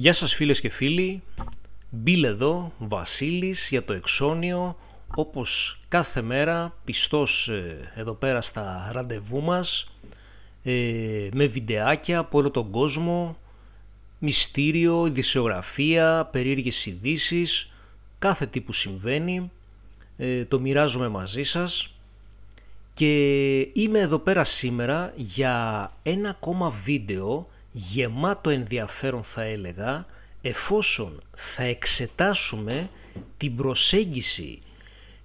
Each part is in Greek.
Γεια σας φίλες και φίλοι, Μπίλ εδώ, Βασίλης για το Εξώνιο, όπως κάθε μέρα πιστός ε, εδώ πέρα στα ραντεβού μας, ε, με βιντεάκια από όλο τον κόσμο, μυστήριο, ειδησιογραφία, περίεργες ειδήσεις, κάθε τι που συμβαίνει, ε, το μοιράζομαι μαζί σας και είμαι εδώ πέρα σήμερα για ένα ακόμα βίντεο γεμάτο ενδιαφέρον θα έλεγα εφόσον θα εξετάσουμε την προσέγγιση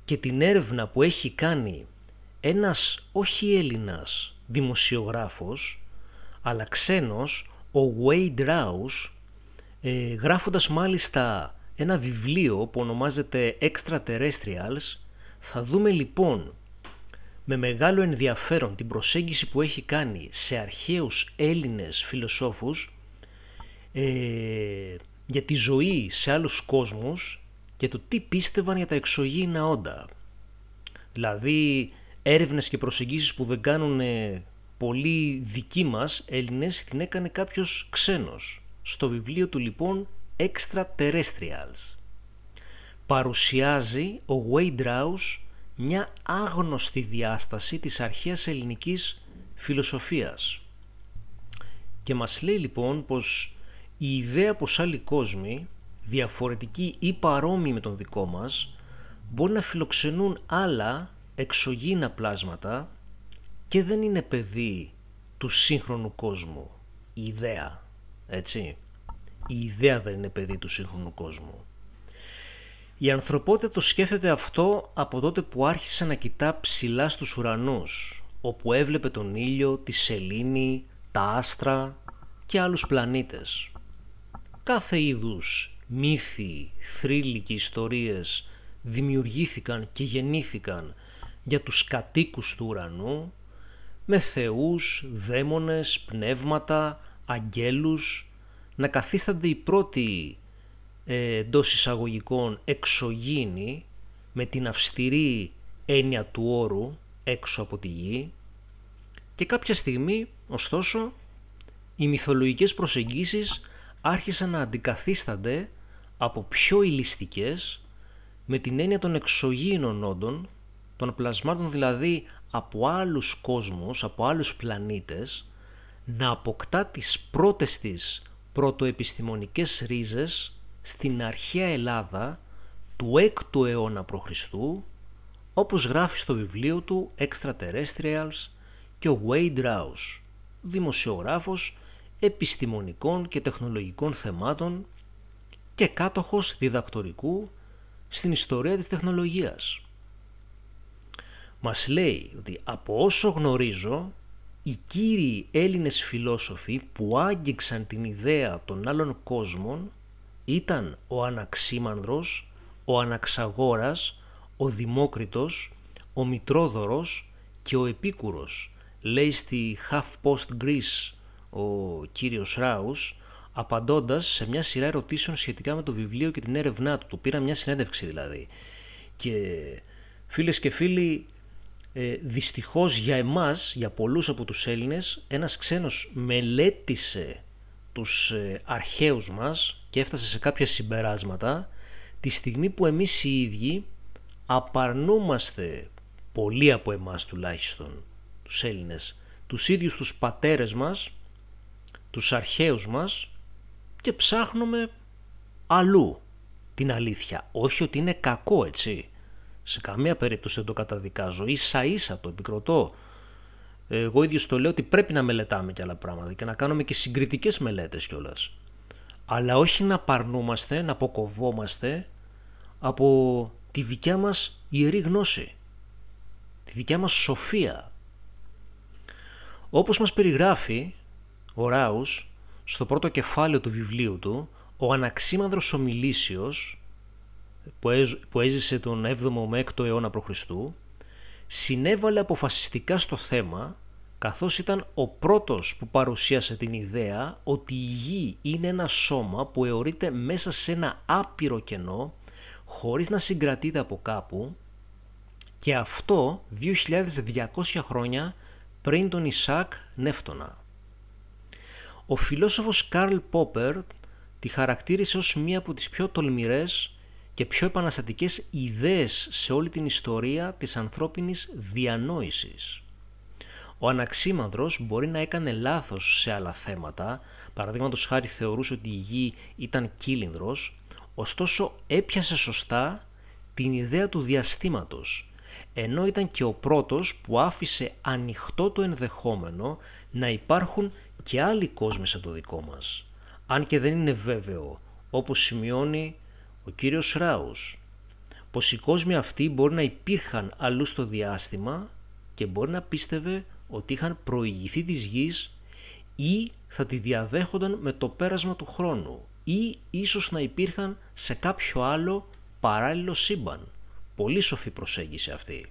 και την έρευνα που έχει κάνει ένας όχι Έλληνας δημοσιογράφος αλλά ξένος, ο Wade Rouse, ε, γράφοντας μάλιστα ένα βιβλίο που ονομάζεται Extraterrestrials, θα δούμε λοιπόν με μεγάλο ενδιαφέρον την προσέγγιση που έχει κάνει σε αρχαίους Έλληνες φιλοσόφους ε, για τη ζωή σε άλλους κόσμους και το τι πίστευαν για τα εξωγήινα όντα. Δηλαδή έρευνες και προσεγγίσεις που δεν κάνουν ε, πολύ δικοί μας Έλληνες την έκανε κάποιος ξένος. Στο βιβλίο του λοιπόν Extraterrestrials. Παρουσιάζει ο Wade Rouse μια άγνωστη διάσταση της αρχαίας ελληνικής φιλοσοφίας. Και μας λέει λοιπόν πως η ιδέα πως άλλοι κόσμοι, διαφορετικοί ή παρόμοιοι με τον δικό μας, μπορεί να φιλοξενούν άλλα εξωγήινα πλάσματα και δεν είναι παιδί του σύγχρονου κόσμου. Η ιδέα, έτσι. Η ιδέα δεν είναι παιδί του σύγχρονου κόσμου. Η ανθρωπότητα το σκέφτεται αυτό από τότε που άρχισε να κοιτά ψηλά στους ουρανούς, όπου έβλεπε τον ήλιο, τη σελήνη, τα άστρα και άλλους πλανήτες. Κάθε είδους μύθοι, θρύλοι και ιστορίες δημιουργήθηκαν και γεννήθηκαν για τους κατοίκους του ουρανού, με θεούς, δαίμονες, πνεύματα, αγγέλους, να καθίστανται οι πρώτοι ε, εντός εισαγωγικών εξωγήινη με την αυστηρή έννοια του όρου έξω από τη γη και κάποια στιγμή, ωστόσο, οι μυθολογικές προσεγγίσεις άρχισαν να αντικαθίστανται από πιο ηλιστικές με την έννοια των εξωγήινων όντων, των πλασμάτων δηλαδή από άλλους κόσμους, από άλλους πλανήτες, να αποκτά τις πρώτες της πρωτοεπιστημονικές ρίζες στην αρχαία Ελλάδα του 6ου αιώνα π.Χ. όπως γράφει στο βιβλίο του Extraterrestrials και ο Wade Rouse, δημοσιογράφος επιστημονικών και τεχνολογικών θεμάτων και κάτοχος διδακτορικού στην ιστορία της τεχνολογίας. Μας λέει ότι από όσο γνωρίζω, οι κύριοι Έλληνες φιλόσοφοι που άγγιξαν την ιδέα των άλλων κόσμων ήταν ο Αναξίμανδρος, ο Αναξαγόρας, ο Δημόκριτος, ο Μητρόδωρος και ο Επίκουρος. Λέει στη Half Post Greece ο κύριος Ράους, απαντώντας σε μια σειρά ερωτήσεων σχετικά με το βιβλίο και την έρευνά του. Του πήρα μια συνέντευξη δηλαδή. Και φίλες και φίλοι, ε, δυστυχώς για εμάς, για πολλούς από τους Έλληνες, ένας ξένος μελέτησε τους ε, αρχαίους μας, και έφτασε σε κάποια συμπεράσματα τη στιγμή που εμείς οι ίδιοι απαρνούμαστε πολλοί από εμάς τουλάχιστον τους Έλληνες τους ίδιους τους πατέρες μας τους αρχαίους μας και ψάχνουμε αλλού την αλήθεια όχι ότι είναι κακό έτσι σε καμία περίπτωση δεν το καταδικάζω ίσα ίσα το επικροτώ εγώ ίδιος το λέω ότι πρέπει να μελετάμε και άλλα πράγματα και να κάνουμε και συγκριτικές μελέτες κιόλας αλλά όχι να παρνούμαστε, να αποκοβόμαστε από τη δικιά μας ιερή γνώση, τη δικιά μας σοφία. Όπως μας περιγράφει ο Ράους στο πρώτο κεφάλαιο του βιβλίου του, ο Αναξίμανδρος ομιλήσιος, που έζησε τον 7ο με 6ο αιώνα π.Χ., συνέβαλε αποφασιστικά στο θέμα καθώς ήταν ο πρώτος που παρουσίασε την ιδέα ότι η γη είναι ένα σώμα που αιωρείται μέσα σε ένα άπειρο κενό χωρίς να συγκρατείται από κάπου και αυτό 2200 χρόνια πριν τον Ισάκ Νεύτωνα. Ο φιλόσοφος Καρλ Πόπερ τη χαρακτήρισε ως μία από τις πιο τολμηρές και πιο επαναστατικές ιδέες σε όλη την ιστορία της ανθρώπινης διανόησης. Ο Αναξίμανδρος μπορεί να έκανε λάθος σε άλλα θέματα, παραδείγματος χάρη θεωρούσε ότι η γη ήταν κύλινδρος, ωστόσο έπιασε σωστά την ιδέα του διαστήματος, ενώ ήταν και ο πρώτος που άφησε ανοιχτό το ενδεχόμενο να υπάρχουν και άλλοι κόσμοι σαν το δικό μας, αν και δεν είναι βέβαιο, όπως σημειώνει ο κύριος Ράους, πως οι κόσμοι αυτοί μπορεί να υπήρχαν αλλού στο διάστημα και μπορεί να πίστευε ότι είχαν προηγηθεί της γης ή θα τη διαδέχονταν με το πέρασμα του χρόνου ή ίσως να υπήρχαν σε κάποιο άλλο παράλληλο σύμπαν. Πολύ σοφή προσέγγιση αυτή.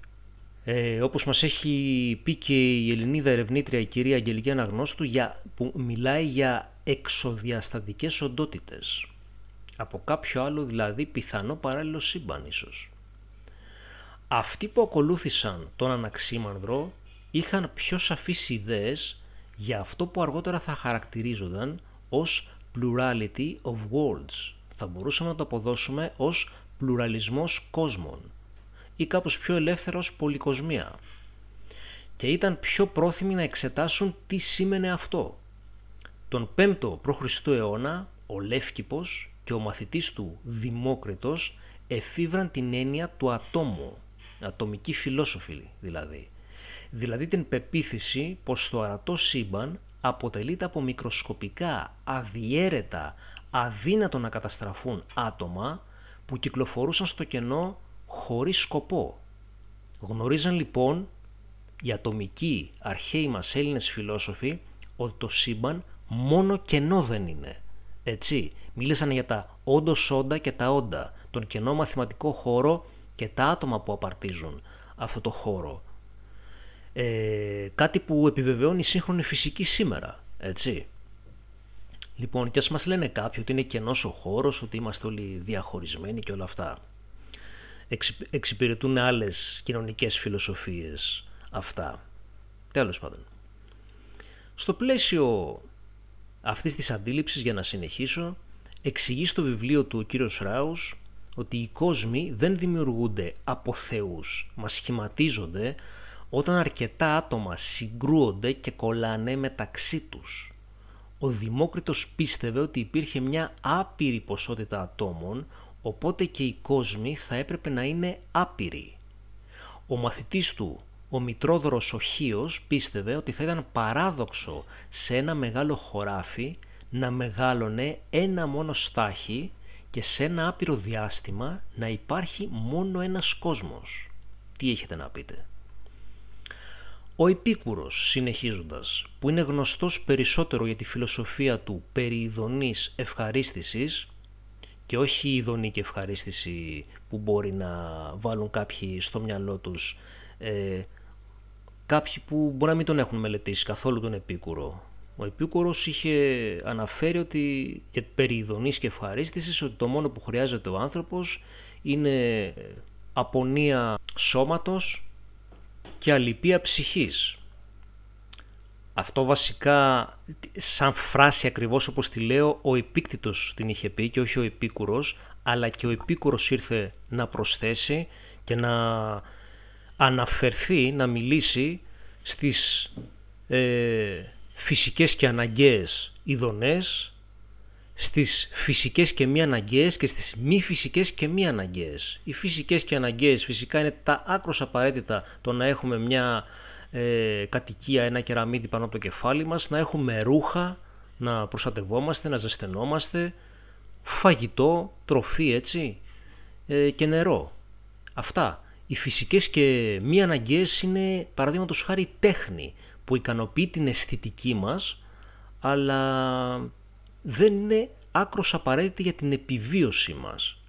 Ε, όπως μας έχει πει και η Ελληνίδα ερευνήτρια η κυρία Αγγελική Αναγνώστου για, που μιλάει για εξοδιαστατικές οντότητες. Από κάποιο άλλο δηλαδή πιθανό παράλληλο σύμπαν ίσως. Αυτοί που ακολούθησαν τον Αναξίμανδρο είχαν πιο σαφείς ιδέες για αυτό που αργότερα θα χαρακτηρίζονταν ως plurality of worlds. Θα μπορούσαμε να το αποδώσουμε ως πλουραλισμός κόσμων ή κάπως πιο ελεύθερος πολυκοσμία. Και ήταν πιο πρόθυμοι να εξετάσουν τι σήμαινε αυτό. Τον 5ο π.Χ. αιώνα, ο Λεύκηπος και ο μαθητής του Δημόκριτος εφήβραν την έννοια του ατόμου, ατομική φιλόσοφη δηλαδή, δηλαδή την πεποίθηση πως το αρατό σύμπαν αποτελείται από μικροσκοπικά, αδιέρετα, αδύνατο να καταστραφούν άτομα που κυκλοφορούσαν στο κενό χωρίς σκοπό. Γνωρίζαν λοιπόν οι ατομικοί αρχαίοι μας Έλληνες φιλόσοφοι ότι το σύμπαν μόνο κενό δεν είναι. Έτσι, μίλησαν για τα όντω όντα και τα όντα, τον κενό μαθηματικό χώρο και τα άτομα που απαρτίζουν αυτό το χώρο. Ε, κάτι που επιβεβαιώνει η σύγχρονη φυσική σήμερα, έτσι. Λοιπόν, και ας μας λένε κάποιοι ότι είναι κενός ο χώρος, ότι είμαστε όλοι διαχωρισμένοι και όλα αυτά. Εξυπηρετούν άλλες κοινωνικές φιλοσοφίες αυτά. Τέλος πάντων. Στο πλαίσιο αυτής της αντίληψης, για να συνεχίσω, εξηγεί στο βιβλίο του ο κύριος Ράους ότι οι κόσμοι δεν δημιουργούνται από θεούς, μα σχηματίζονται όταν αρκετά άτομα συγκρούονται και κολλάνε μεταξύ τους. Ο Δημόκριτος πίστευε ότι υπήρχε μια άπειρη ποσότητα ατόμων, οπότε και οι κόσμοι θα έπρεπε να είναι άπειροι. Ο μαθητής του, ο Μητρόδωρος Οχίος, πίστευε ότι θα ήταν παράδοξο σε ένα μεγάλο χωράφι να μεγάλωνε ένα μόνο στάχι και σε ένα άπειρο διάστημα να υπάρχει μόνο ένας κόσμος. Τι έχετε να πείτε. Ο Επίκουρος, συνεχίζοντας, που είναι γνωστός περισσότερο για τη φιλοσοφία του περί ειδονής ευχαρίστησης και όχι η ειδονή και ευχαρίστηση που μπορεί να βάλουν κάποιοι στο μυαλό τους ε, κάποιοι που μπορεί να μην τον έχουν μελετήσει καθόλου τον Επίκουρο. Ο Επίκουρος είχε αναφέρει ότι περί ειδονής και ευχαρίστησης ότι το μόνο που χρειάζεται ο άνθρωπος είναι απονία σώματος και αλυπία ψυχής. Αυτό βασικά, σαν φράση ακριβώς όπως τη λέω, ο επίκτητος την είχε πει και όχι ο επίκουρος, αλλά και ο επίκουρος ήρθε να προσθέσει και να αναφερθεί, να μιλήσει στις ε, φυσικές και αναγκαίες ειδονές στις φυσικές και μη αναγκαίες και στις μη φυσικές και μη αναγκαίες. Οι φυσικές και αναγκαίες φυσικά είναι τα άκρος απαραίτητα το να έχουμε μια ε, κατοικία, ένα κεραμίδι πάνω από το κεφάλι μας, να έχουμε ρούχα, να προστατευόμαστε, να ζεσθενόμαστε, φαγητό, τροφή έτσι ε, και νερό. Αυτά. Οι φυσικές και μη αναγκαίες είναι παραδείγματος χάρη τέχνη που ικανοποιεί την αισθητική μας αλλά δεν είναι άκρος απαραίτητη για την επιβίωση μας.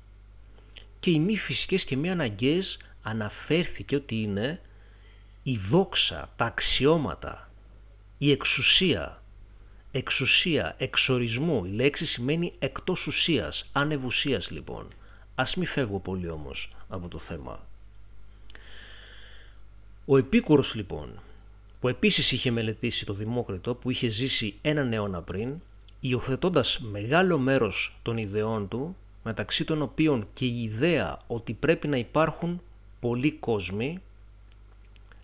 Και οι μη φυσικές και μη αναγκαίες αναφέρθηκε ότι είναι η δόξα, τα αξιώματα, η εξουσία. Εξουσία, εξορισμό, η λέξη σημαίνει εκτός ουσίας, ανεβουσίας λοιπόν. Ας μην φεύγω πολύ όμως από το θέμα. Ο Επίκουρος λοιπόν, που επίσης είχε μελετήσει το Δημόκριτο, που είχε ζήσει έναν αιώνα πριν, υιοθετώντας μεγάλο μέρος των ιδεών του, μεταξύ των οποίων και η ιδέα ότι πρέπει να υπάρχουν πολλοί κόσμοι,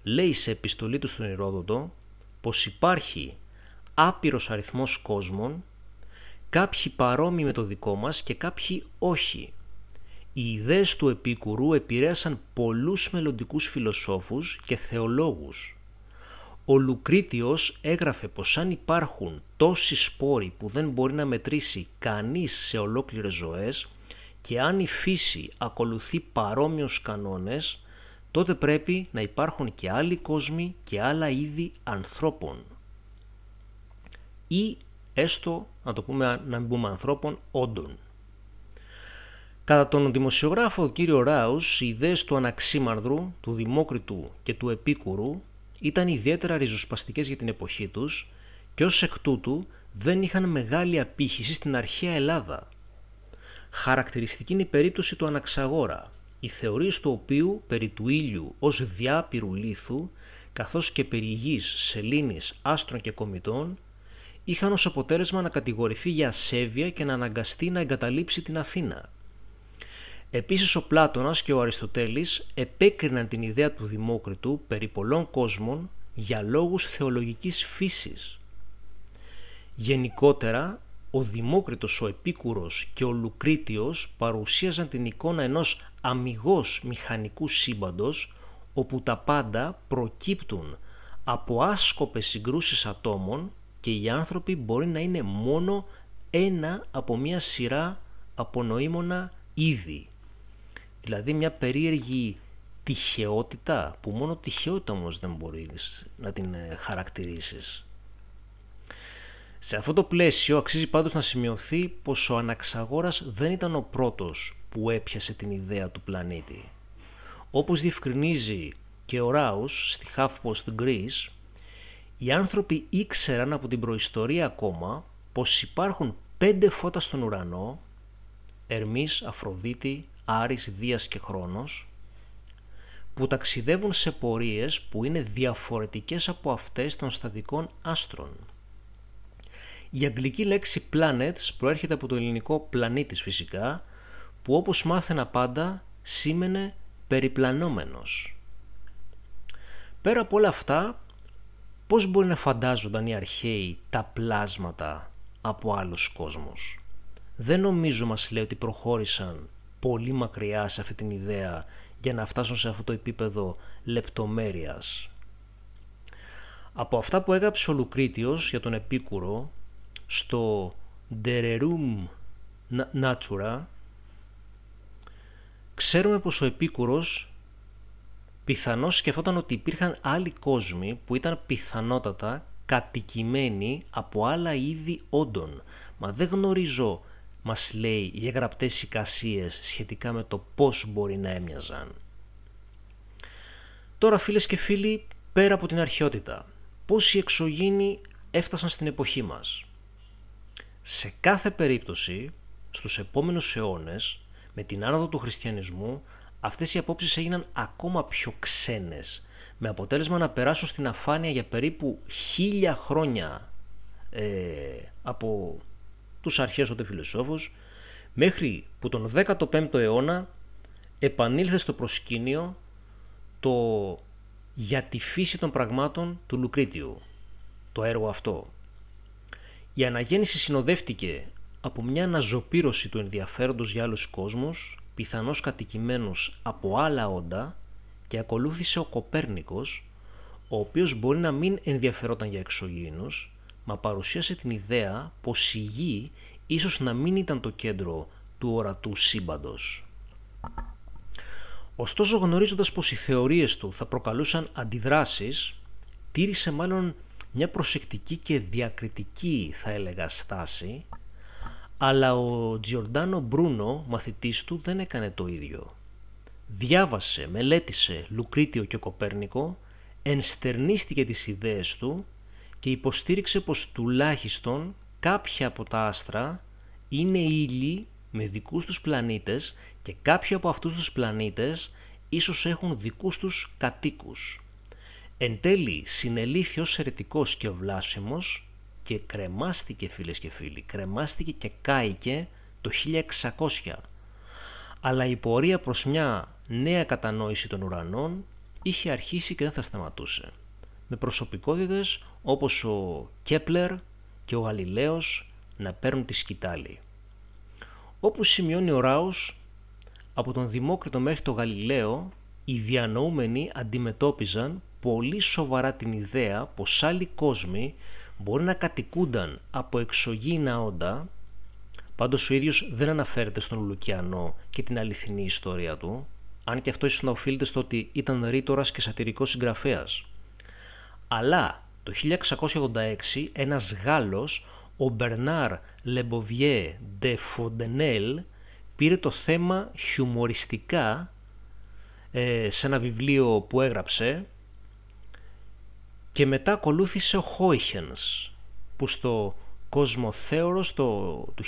λέει σε επιστολή του στον Ηρόδοτο πως υπάρχει άπειρος αριθμός κόσμων, κάποιοι παρόμοιοι με το δικό μας και κάποιοι όχι. Οι ιδέες του Επίκουρου επηρέασαν πολλούς μελλοντικούς φιλοσόφους και θεολόγους. Ο Λουκρίτιος έγραφε πως αν υπάρχουν τόσοι σπόροι που δεν μπορεί να μετρήσει κανείς σε ολόκληρες ζωές και αν η φύση ακολουθεί παρόμοιους κανόνες, τότε πρέπει να υπάρχουν και άλλοι κόσμοι και άλλα είδη ανθρώπων. Ή έστω, να το πούμε, να μην πούμε ανθρώπων, όντων. Κατά τον δημοσιογράφο κύριο Ράους, οι ιδέες του Αναξίμαρδρου, του Δημόκριτου και του Επίκουρου ήταν ιδιαίτερα ριζοσπαστικές για την εποχή τους και ως εκ τούτου δεν είχαν μεγάλη απήχηση στην αρχαία Ελλάδα. Χαρακτηριστική είναι η περίπτωση του Αναξαγόρα, οι θεωρία του οποίου περί του ήλιου ως διάπειρου λίθου, καθώς και περί γης, σελήνης, άστρων και κομιτών, είχαν ως αποτέλεσμα να κατηγορηθεί για ασέβεια και να αναγκαστεί να εγκαταλείψει την Αθήνα. Επίσης ο Πλάτωνας και ο Αριστοτέλης επέκριναν την ιδέα του Δημόκριτου περί πολλών κόσμων για λόγους θεολογικής φύσης. Γενικότερα, ο Δημόκριτος, ο Επίκουρος και ο Λουκρίτιος παρουσίαζαν την εικόνα ενός αμυγός μηχανικού σύμπαντος, όπου τα πάντα προκύπτουν από άσκοπες συγκρούσεις ατόμων και οι άνθρωποι μπορεί να είναι μόνο ένα από μια σειρά απονοήμωνα είδη. Δηλαδή μια περίεργη τυχεότητα που μόνο τυχεότητα όμως δεν μπορείς να την ε, χαρακτηρίσεις. Σε αυτό το πλαίσιο αξίζει πάντως να σημειωθεί πως ο Αναξαγόρας δεν ήταν ο πρώτος που έπιασε την ιδέα του πλανήτη. Όπως διευκρινίζει και ο Ράους στη Half-Post Greece, οι άνθρωποι ήξεραν από την προϊστορία ακόμα πως υπάρχουν πέντε φώτα στον ουρανό, Ερμής, Αφροδίτη, Άρης Δίας και Χρόνος, που ταξιδεύουν σε πορείες που είναι διαφορετικές από αυτές των στατικών άστρων. Η αγγλική λέξη planets προέρχεται από το ελληνικό πλανήτης φυσικά, που όπως μάθαινα πάντα σήμαινε περιπλανόμενος. Πέρα από όλα αυτά, πώς μπορεί να φαντάζονταν οι αρχαίοι τα πλάσματα από άλλους κόσμους. Δεν νομίζω μας λέει ότι προχώρησαν πολύ μακριά σε αυτή την ιδέα για να φτάσουν σε αυτό το επίπεδο λεπτομέρειας. Από αυτά που έγραψε ο Λουκρίτιος για τον Επίκουρο στο Dererum Natura ξέρουμε πως ο Επίκουρος πιθανώς σκεφτόταν ότι υπήρχαν άλλοι κόσμοι που ήταν πιθανότατα κατοικημένοι από άλλα είδη όντων. Μα δεν γνωρίζω μας λέει για γραπτές εικασίες σχετικά με το πώς μπορεί να έμοιαζαν. Τώρα φίλες και φίλοι, πέρα από την αρχαιότητα, πώς οι εξωγήινοι έφτασαν στην εποχή μας. Σε κάθε περίπτωση, στους επόμενους αιώνες, με την άνοδο του χριστιανισμού, αυτές οι απόψεις έγιναν ακόμα πιο ξένες, με αποτέλεσμα να περάσουν στην αφάνεια για περίπου χίλια χρόνια ε, από τους αρχαίους οτε φιλοσόφους, μέχρι που τον 15ο αιώνα επανήλθε στο προσκήνιο το «Για τη φύση των πραγμάτων» του Λουκρίτιου, το έργο αυτό. Η αναγέννηση συνοδεύτηκε από μια αναζωπήρωση του ενδιαφέροντος για άλλους κόσμους, πιθανώς κατοικημένους από άλλα όντα και ακολούθησε ο Κοπέρνικος, ο οποίος μπορεί να μην ενδιαφερόταν για εξωγήινους, μα παρουσίασε την ιδέα πως η γη ίσως να μην ήταν το κέντρο του ορατού σύμπαντος. Ωστόσο γνωρίζοντας πως οι θεωρίες του θα προκαλούσαν αντιδράσεις, τήρησε μάλλον μια προσεκτική και διακριτική θα έλεγα στάση, αλλά ο Τζιορντάνο Μπρούνο, μαθητής του, δεν έκανε το ίδιο. Διάβασε, μελέτησε Λουκρίτιο και Κοπέρνικο, ενστερνίστηκε τις ιδέες του και υποστήριξε πως τουλάχιστον κάποια από τα άστρα είναι ύλη με δικούς τους πλανήτες και κάποιοι από αυτούς τους πλανήτες ίσως έχουν δικούς τους κατοίκους. Εν τέλει συνελήφθη ως αιρετικός και βλάσιμος και κρεμάστηκε φίλες και φίλοι, κρεμάστηκε και κάηκε το 1600. Αλλά η πορεία προς μια νέα κατανόηση των ουρανών είχε αρχίσει και δεν θα σταματούσε με προσωπικότητες όπως ο Κέπλερ και ο Γαλιλαίος να παίρνουν τη σκητάλη. Όπως σημειώνει ο Ράους, από τον Δημόκριτο μέχρι τον Γαλιλαίο οι διανοούμενοι αντιμετώπιζαν πολύ σοβαρά την ιδέα πως άλλοι κόσμοι μπορεί να κατοικούνταν από εξωγήινα όντα, πάντως ο ίδιος δεν αναφέρεται στον Λουκιανό και την αληθινή ιστορία του, αν και αυτό ίσως να οφείλεται στο ότι ήταν ρήτορας και σατυρικός συγγραφέας. Αλλά το 1686 ένας Γάλλος, ο Μπερνάρ Λεμποβιέ de πήρε το θέμα χιουμοριστικά ε, σε ένα βιβλίο που έγραψε και μετά ακολούθησε ο Χόιχενς που στο «Κόσμο το, του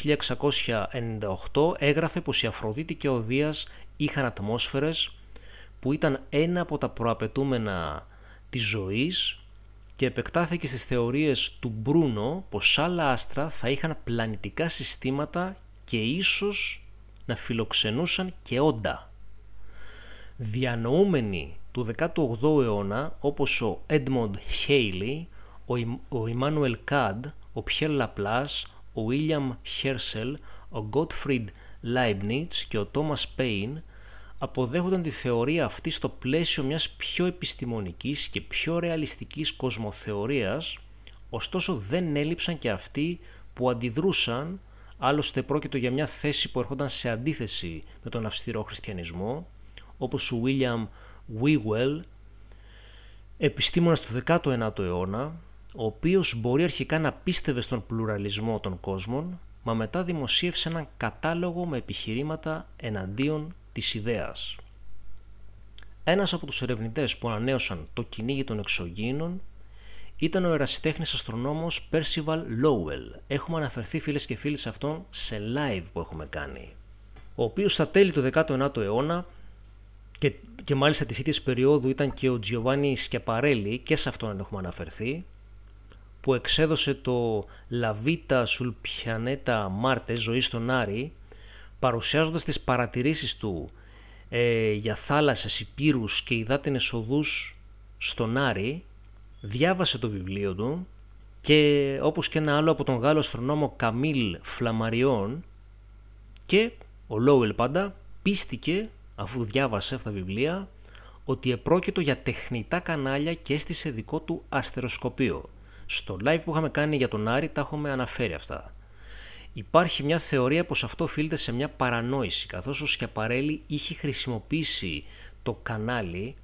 1698 έγραφε πως η Αφροδίτη και ο Δίας είχαν ατμόσφαιρες που ήταν ένα από τα προαπαιτούμενα της ζωής και επεκτάθηκε στις θεωρίες του Μπρούνο πως άλλα άστρα θα είχαν πλανητικά συστήματα και ίσως να φιλοξενούσαν και όντα. Διανοούμενοι του 18ου αιώνα όπως ο Έντμοντ Χέιλι, ο Ιμάνουελ Κάντ, ο Πιέρ Λαπλάς, ο Βίλιαμ Χέρσελ, ο Γκότφριντ Λάιμπνιτς και ο Τόμας Πέιν αποδέχονταν τη θεωρία αυτή στο πλαίσιο μιας πιο επιστημονικής και πιο ρεαλιστικής κοσμοθεωρίας, ωστόσο δεν έλειψαν και αυτοί που αντιδρούσαν, άλλωστε πρόκειτο για μια θέση που ερχόταν σε αντίθεση με τον αυστηρό χριστιανισμό, όπως ο William Wewell, επιστήμονας του 19ου αιώνα, ο οποίος μπορεί αρχικά να πίστευε στον πλουραλισμό των κόσμων, μα μετά δημοσίευσε έναν κατάλογο με επιχειρήματα εναντίον της ιδέας. Ένας από τους ερευνητές που ανανέωσαν το κυνήγι των εξωγήινων ήταν ο ερασιτέχνης αστρονόμος Percival Lowell. Έχουμε αναφερθεί φίλες και φίλοι σε αυτόν σε live που έχουμε κάνει. Ο οποίος στα τέλη του 19ου αιώνα και, και μάλιστα της ίδιας περίοδου ήταν και ο Giovanni Σκεπαρέλη και σε αυτόν έχουμε αναφερθεί που εξέδωσε το La Vita sul Pianeta Marte, ζωή στον Άρη, παρουσιάζοντας τις παρατηρήσεις του ε, για θάλασσες, υπήρους και υδάτινες οδούς στον Άρη, διάβασε το βιβλίο του και όπως και ένα άλλο από τον Γάλλο αστρονόμο Καμίλ Φλαμαριών και ο Λόουελ πάντα πίστηκε αφού διάβασε αυτά τα βιβλία ότι επρόκειτο για τεχνητά κανάλια και έστησε δικό του αστεροσκοπείο. Στο live που είχαμε κάνει για τον Άρη τα έχουμε αναφέρει αυτά. Υπάρχει μια θεωρία πως αυτό οφείλεται σε μια παρανόηση, καθώς ο Σκιαπαρέλη είχε χρησιμοποιήσει το κανάλι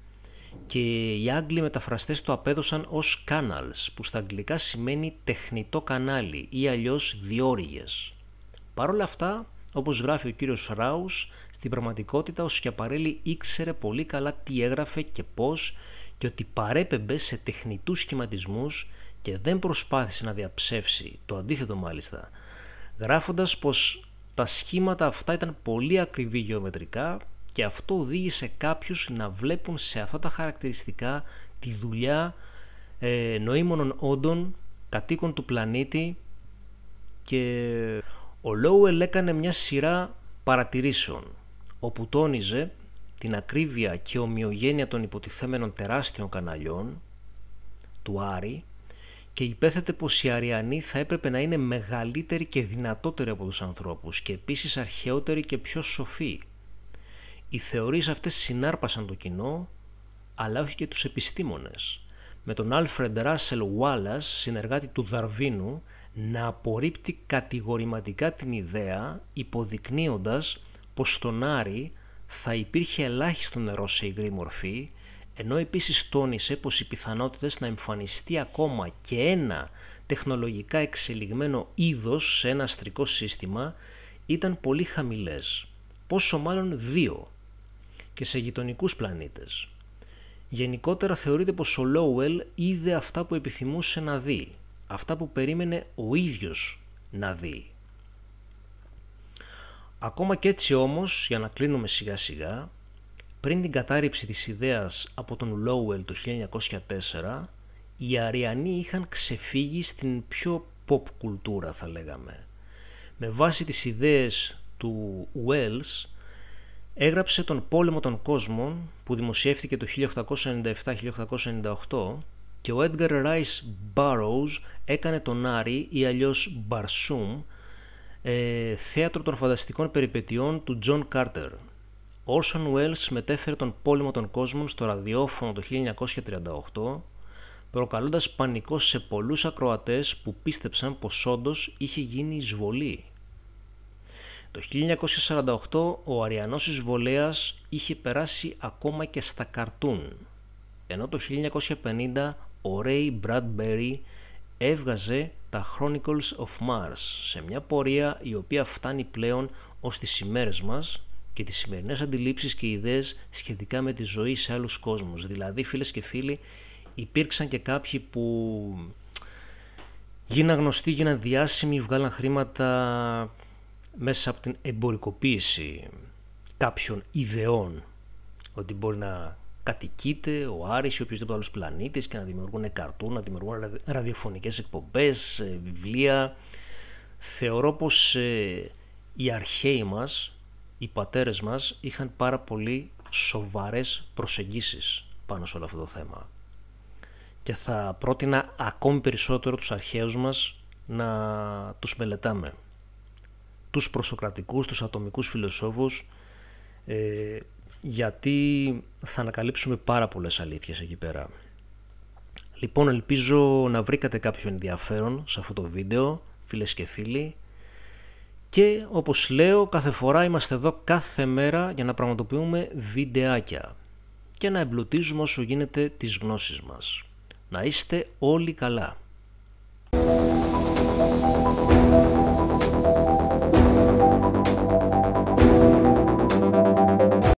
και οι Άγγλοι μεταφραστές το απέδωσαν ως «canals», που στα αγγλικά σημαίνει τεχνητό κανάλι ή αλλιώς διόρυγες. Παρ' όλα αυτά, όπως γράφει ο κύριος Ράους, στην πραγματικότητα ο Σκιαπαρέλη ήξερε πολύ καλά τι έγραφε και πώς και ότι παρέπεμπε σε τεχνητούς σχηματισμούς και δεν προσπάθησε να διαψεύσει, το αντίθετο μάλιστα, γράφοντας πως τα σχήματα αυτά ήταν πολύ ακριβή γεωμετρικά και αυτό οδήγησε κάποιους να βλέπουν σε αυτά τα χαρακτηριστικά τη δουλειά ε, όντων κατοίκων του πλανήτη και ο Λόουελ έκανε μια σειρά παρατηρήσεων όπου τόνιζε την ακρίβεια και ομοιογένεια των υποτιθέμενων τεράστιων καναλιών του Άρη και υπέθετε πως οι Αριανοί θα έπρεπε να είναι μεγαλύτεροι και δυνατότεροι από τους ανθρώπους και επίσης αρχαιότεροι και πιο σοφοί. Οι θεωρίες αυτές συνάρπασαν το κοινό, αλλά όχι και τους επιστήμονες. Με τον Άλφρεντ Ράσελ Wallace, συνεργάτη του Δαρβίνου, να απορρίπτει κατηγορηματικά την ιδέα, υποδεικνύοντας πως στον Άρη θα υπήρχε ελάχιστο νερό σε υγρή μορφή ενώ επίσης τόνισε πως οι πιθανότητες να εμφανιστεί ακόμα και ένα τεχνολογικά εξελιγμένο είδος σε ένα αστρικό σύστημα ήταν πολύ χαμηλές, πόσο μάλλον δύο, και σε γειτονικούς πλανήτες. Γενικότερα θεωρείται πως ο Λόουελ είδε αυτά που επιθυμούσε να δει, αυτά που περίμενε ο ίδιος να δει. Ακόμα και έτσι όμως, για να κλείνουμε σιγά σιγά, πριν την κατάρριψη της ιδέας από τον Λόουελ το 1904, οι Αριανοί είχαν ξεφύγει στην πιο pop κουλτούρα θα λέγαμε. Με βάση τις ιδέες του Wells έγραψε τον πόλεμο των κόσμων που δημοσιεύτηκε το 1897-1898 και ο Edgar Rice Burroughs έκανε τον Άρη ή αλλιώς Barsoom ε, θέατρο των φανταστικών περιπετειών του John Carter Όρσον Welles μετέφερε τον πόλεμο των κόσμων στο ραδιόφωνο το 1938, προκαλώντας πανικό σε πολλούς ακροατές που πίστεψαν πως όντως είχε γίνει εισβολή. Το 1948 ο Αριανός εισβολέας είχε περάσει ακόμα και στα καρτούν, ενώ το 1950 ο Ρέι Bradbury έβγαζε τα Chronicles of Mars σε μια πορεία η οποία φτάνει πλέον ως τις ημέρες μας και τις σημερινές αντιλήψεις και ιδέες σχετικά με τη ζωή σε άλλους κόσμους. Δηλαδή, φίλες και φίλοι, υπήρξαν και κάποιοι που γίναν γνωστοί, γίναν διάσημοι, βγάλαν χρήματα μέσα από την εμπορικοποίηση κάποιων ιδεών ότι μπορεί να κατοικείται ο Άρης ή οποιοδήποτε άλλος πλανήτης και να δημιουργούν καρτούν, να δημιουργούν ραδιοφωνικές εκπομπές, ε, βιβλία. Θεωρώ πως ε, οι αρχαίοι μας οι πατέρες μας είχαν πάρα πολύ σοβαρές προσεγγίσεις πάνω σε όλο αυτό το θέμα. Και θα πρότεινα ακόμη περισσότερο τους αρχαίους μας να τους μελετάμε. Τους προσοκρατικούς, τους ατομικούς φιλοσόφους, ε, γιατί θα ανακαλύψουμε πάρα πολλές αλήθειες εκεί πέρα. Λοιπόν, ελπίζω να βρήκατε κάποιο ενδιαφέρον σε αυτό το βίντεο, φίλες και φίλοι. Και όπως λέω κάθε φορά είμαστε εδώ κάθε μέρα για να πραγματοποιούμε βιντεάκια και να εμπλουτίζουμε όσο γίνεται τις γνώσεις μας. Να είστε όλοι καλά.